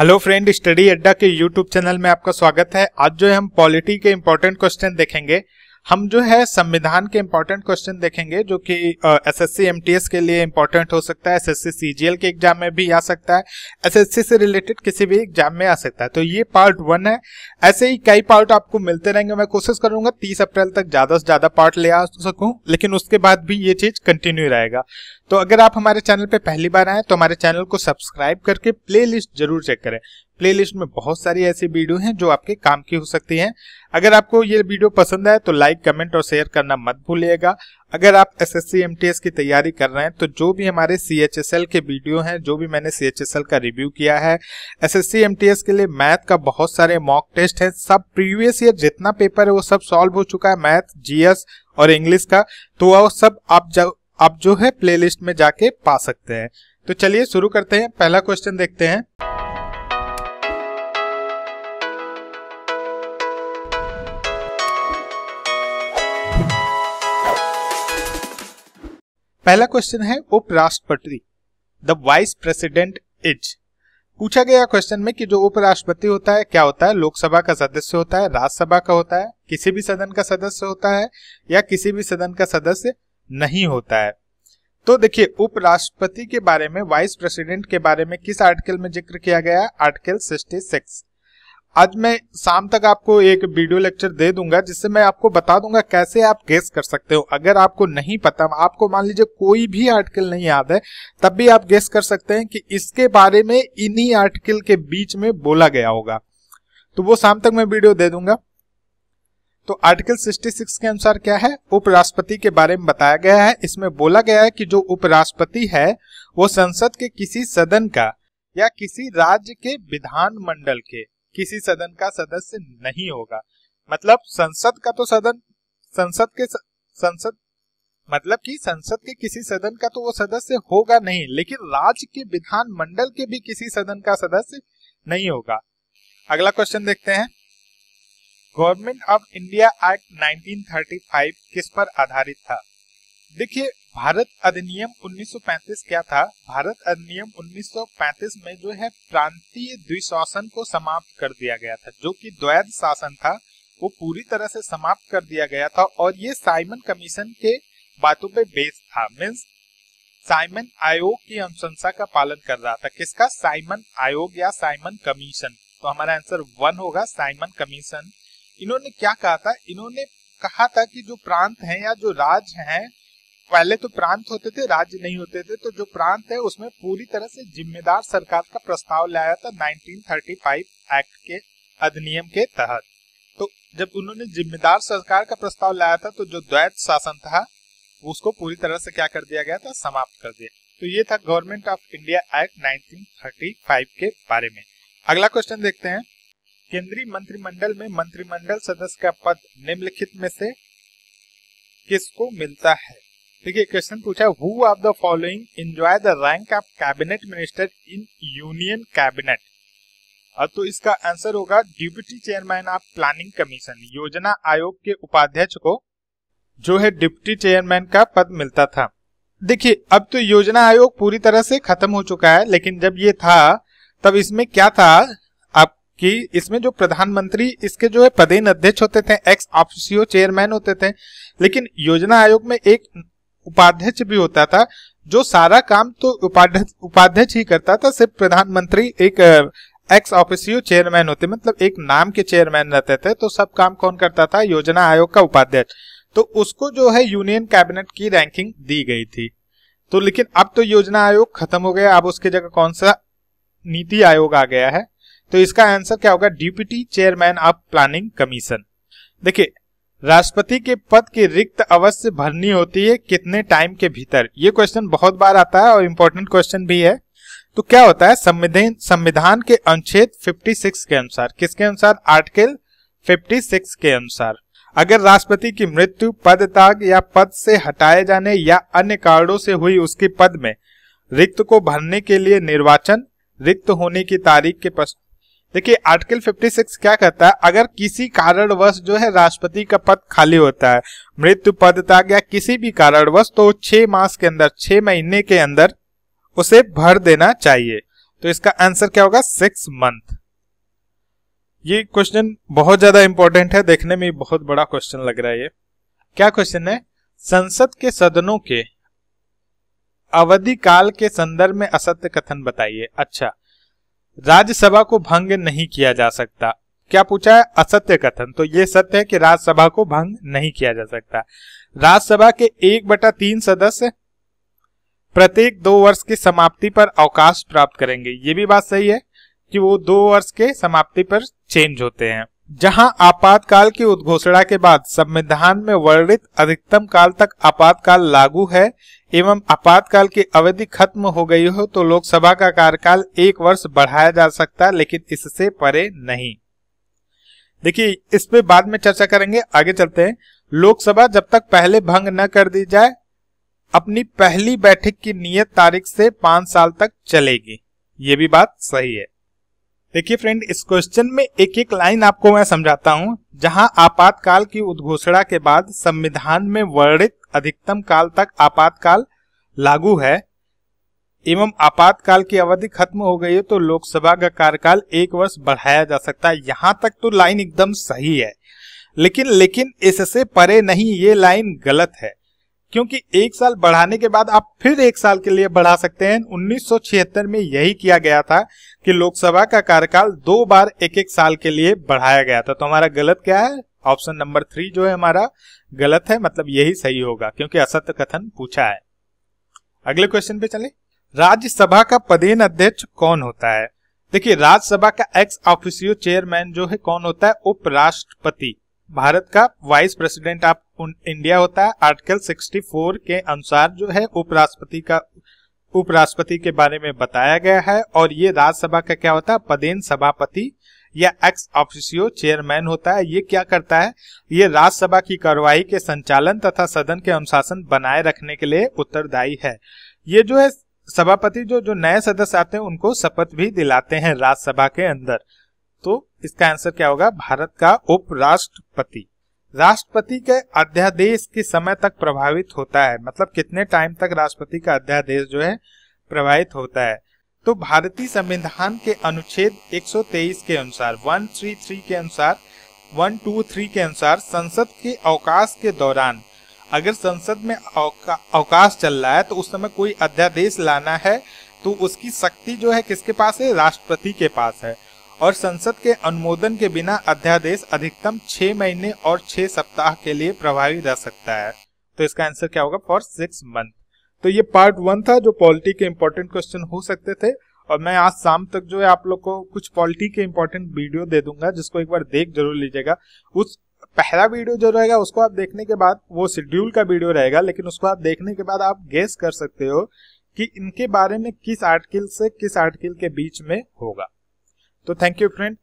hello friend study अड्डा के YouTube channel में आपका स्वागत है आज जो है हम पॉलिटी के इम्पोर्टेंट क्वेश्चन देखेंगे हम जो है संविधान के इम्पोर्टेंट क्वेश्चन देखेंगे जो कि एस एस सी के लिए इम्पोर्टेंट हो सकता है एस एस सी के एग्जाम में भी आ सकता है एस से रिलेटेड किसी भी एग्जाम में आ सकता है तो ये पार्ट वन है ऐसे ही कई पार्ट आपको मिलते रहेंगे मैं कोशिश करूंगा तीस अप्रैल तक ज्यादा से ज्यादा पार्ट ले आ सकूं लेकिन उसके बाद भी ये चीज कंटिन्यू रहेगा तो अगर आप हमारे चैनल पर पहली बार आए तो हमारे चैनल को सब्सक्राइब करके प्ले जरूर चेक करें प्लेलिस्ट में बहुत सारी ऐसी वीडियो हैं जो आपके काम की हो सकती हैं अगर आपको ये वीडियो पसंद आए तो लाइक कमेंट और शेयर करना मत भूलिएगा अगर आप एस एस की तैयारी कर रहे हैं तो जो भी हमारे सी के वीडियो हैं जो भी मैंने सी का रिव्यू किया है एस एस के लिए मैथ का बहुत सारे मॉक टेस्ट है सब प्रीवियस ईयर जितना पेपर है वो सब सॉल्व हो चुका है मैथ जीएस और इंग्लिश का तो वो सब आप जो आप जो है प्ले में जाके पा सकते हैं तो चलिए शुरू करते हैं पहला क्वेश्चन देखते हैं पहला क्वेश्चन है उपराष्ट्रपति द वाइस प्रेसिडेंट इज पूछा गया क्वेश्चन में कि जो उपराष्ट्रपति होता है क्या होता है लोकसभा का सदस्य होता है राज्यसभा का होता है किसी भी सदन का सदस्य होता है या किसी भी सदन का सदस्य नहीं होता है तो देखिए उपराष्ट्रपति के बारे में वाइस प्रेसिडेंट के बारे में किस आर्टिकल में जिक्र किया गया आर्टिकल सिक्सटी सिक्स आज मैं शाम तक आपको एक वीडियो लेक्चर दे दूंगा जिससे मैं आपको बता दूंगा कैसे आप गेस कर सकते हो अगर आपको नहीं पता आपको मान लीजिए कोई भी आर्टिकल नहीं याद है तब भी आप गेस कर सकते हैं कि इसके बारे में इन्हीं आर्टिकल के बीच में बोला गया होगा तो वो शाम तक मैं वीडियो दे दूंगा तो आर्टिकल 66 के अनुसार क्या है उपराष्ट्रपति के बारे में बताया गया है इसमें बोला गया है कि जो उपराष्ट्रपति है वो संसद के किसी सदन का या किसी राज्य के विधानमंडल के किसी सदन का सदस्य नहीं होगा मतलब संसद का तो सदन संसद के स, संसद मतलब कि संसद के किसी सदन का तो वो सदस्य होगा नहीं लेकिन राज्य के विधान मंडल के भी किसी सदन का सदस्य नहीं होगा अगला क्वेश्चन देखते हैं गवर्नमेंट ऑफ इंडिया एक्ट 1935 किस पर आधारित था देखिए भारत अधिनियम 1935 क्या था भारत अधिनियम 1935 में जो है प्रांतीय द्विशासन को समाप्त कर दिया गया था जो कि द्वैध शासन था वो पूरी तरह से समाप्त कर दिया गया था और ये साइमन कमीशन के बातों पे बेस था मीन्स साइमन आयोग की अनुशंसा का पालन कर रहा था किसका साइमन आयोग या साइमन कमीशन तो हमारा आंसर वन होगा साइमन कमीशन इन्होंने क्या कहा था इन्होंने कहा था कि जो प्रांत हैं या जो राज्य हैं पहले तो प्रांत होते थे राज्य नहीं होते थे तो जो प्रांत है उसमें पूरी तरह से जिम्मेदार सरकार का प्रस्ताव लाया था 1935 एक्ट के अधिनियम के तहत तो जब उन्होंने जिम्मेदार सरकार का प्रस्ताव लाया था तो जो द्वैत शासन था उसको पूरी तरह से क्या कर दिया गया था समाप्त कर दिया तो ये था गवर्नमेंट ऑफ इंडिया एक्ट 1935 के बारे में अगला क्वेश्चन देखते हैं केंद्रीय मंत्रिमंडल में मंत्रिमंडल सदस्य का पद निम्नलिखित में से किसको मिलता है देखिए क्वेश्चन पूछा who of the following enjoy the rank of cabinet minister in union cabinet तो इसका आंसर होगा deputy chairman of planning commission योजना आयोग के उपाध्यक्ष को जो है डिप्टी चेयरमैन का पद मिलता था देखिए अब तो योजना आयोग पूरी तरह से खत्म हो चुका है लेकिन जब ये था तब इसमें क्या था कि इसमें जो प्रधानमंत्री इसके जो है पदेन अध्यक्ष होते थे एक्स ऑफिसियो चेयरमैन होते थे लेकिन योजना आयोग में एक उपाध्यक्ष भी होता था जो सारा काम तो उपाध्यक्ष उपाध्यक्ष ही करता था सिर्फ प्रधानमंत्री एक एक्स ऑफिसियो चेयरमैन होते मतलब एक नाम के चेयरमैन रहते थे तो सब काम कौन करता था योजना आयोग का उपाध्यक्ष तो उसको जो है यूनियन कैबिनेट की रैंकिंग दी गई थी तो लेकिन अब तो योजना आयोग खत्म हो गया अब उसके जगह कौन सा नीति आयोग आ गया है तो इसका आंसर क्या होगा deputy chairman of planning commission देखिए राष्ट्रपति के पद की रिक्त अवश्य भरनी होती है कितने टाइम के भीतर ये क्वेश्चन बहुत बार आता है और इम्पोर्टेंट क्वेश्चन भी है तो क्या होता है संविधान संविधान के अनुच्छेद 56 के अनुसार किसके अनुसार आर्टिकल 56 के अनुसार अगर राष्ट्रपति की मृत्यु पद त्याग या पद से हटाए जाने या अन्य कारणों से हुई उसके पद में रिक्त को भरने के लिए निर्वाचन रिक्त होने की तारीख के देखिए आर्टिकल 56 क्या कहता है अगर किसी कारणवश जो है राष्ट्रपति का पद खाली होता है मृत्यु पद तक या किसी भी कारणवश तो छह मास के अंदर छह महीने के अंदर उसे भर देना चाहिए तो इसका आंसर क्या होगा सिक्स मंथ ये क्वेश्चन बहुत ज्यादा इंपॉर्टेंट है देखने में बहुत बड़ा क्वेश्चन लग रहा है ये क्या क्वेश्चन है संसद के सदनों के अवधि काल के संदर्भ में असत्य कथन बताइए अच्छा राज्यसभा को भंग नहीं किया जा सकता क्या पूछा है असत्य कथन तो ये सत्य है कि राज्यसभा को भंग नहीं किया जा सकता राज्यसभा के एक बटा तीन सदस्य प्रत्येक दो वर्ष की समाप्ति पर अवकाश प्राप्त करेंगे ये भी बात सही है कि वो दो वर्ष के समाप्ति पर चेंज होते हैं जहां आपातकाल की उद्घोषणा के बाद संविधान में वर्णित अधिकतम काल तक आपातकाल लागू है एवं आपातकाल की अवधि खत्म हो गई हो तो लोकसभा का कार्यकाल एक वर्ष बढ़ाया जा सकता है लेकिन इससे परे नहीं देखिए इस पे बाद में चर्चा करेंगे आगे चलते हैं लोकसभा जब तक पहले भंग न कर दी जाए अपनी पहली बैठक की नियत तारीख से पांच साल तक चलेगी ये भी बात सही है देखिए फ्रेंड इस क्वेश्चन में एक एक लाइन आपको मैं समझाता हूँ जहाँ आपातकाल की उद्घोषणा के बाद संविधान में वर्णित अधिकतम काल तक आपातकाल लागू है एवं आपातकाल की अवधि खत्म हो गई है तो लोकसभा का कार्यकाल एक वर्ष बढ़ाया जा सकता है यहाँ तक तो लाइन एकदम सही है लेकिन लेकिन इससे परे नहीं ये लाइन गलत है क्योंकि एक साल बढ़ाने के बाद आप फिर एक साल के लिए बढ़ा सकते हैं 1976 में यही किया गया था कि लोकसभा का कार्यकाल दो बार एक एक साल के लिए बढ़ाया गया था तो हमारा गलत क्या है ऑप्शन नंबर थ्री जो है हमारा गलत है मतलब यही सही होगा क्योंकि असत्य कथन पूछा है अगले क्वेश्चन पे चले राज्यसभा का पदेन अध्यक्ष कौन होता है देखिए राज्यसभा का एक्स ऑफिसियो चेयरमैन जो है कौन होता है उपराष्ट्रपति भारत का वाइस प्रेसिडेंट ऑफ इंडिया होता है आर्टिकल 64 के अनुसार जो है उपराष्ट्रपति का उपराष्ट्रपति के बारे में बताया गया है और ये राज्यसभा का क्या होता है पदेन सभापति या एक्स ऑफिसियो चेयरमैन होता है ये क्या करता है ये राज्यसभा की कार्रवाई के संचालन तथा सदन के अनुशासन बनाए रखने के लिए उत्तरदायी है ये जो है सभापति जो जो नए सदस्य आते हैं उनको शपथ भी दिलाते हैं राज्यसभा के अंदर तो इसका आंसर क्या होगा भारत का उपराष्ट्रपति राष्ट्रपति के अध्यादेश के समय तक प्रभावित होता है मतलब कितने टाइम तक राष्ट्रपति का अध्यादेश जो है प्रभावित होता है तो भारतीय संविधान के अनुच्छेद 123 के अनुसार 133 के अनुसार 123 के अनुसार संसद के अवकाश के दौरान अगर संसद में अवकाश चल रहा है तो उस समय कोई अध्यादेश लाना है तो उसकी शक्ति जो है किसके पास है राष्ट्रपति के पास है और संसद के अनुमोदन के बिना अध्यादेश अधिकतम छह महीने और छह सप्ताह के लिए प्रभावी रह सकता है तो इसका आंसर क्या होगा फॉर सिक्स मंथ तो ये पार्ट वन था जो पॉलिटी के इम्पोर्टेंट क्वेश्चन हो सकते थे और मैं आज शाम तक जो है आप लोग को कुछ पॉलिटी के इम्पोर्टेंट वीडियो दे दूंगा जिसको एक बार देख जरूर लीजिएगा उस पहला वीडियो जो रहेगा उसको आप देखने के बाद वो शेड्यूल का वीडियो रहेगा लेकिन उसको आप देखने के बाद आप गेस कर सकते हो कि इनके बारे में किस आर्टिकल से किस आर्टिकल के बीच में होगा तो थैंक यू फ्रेंड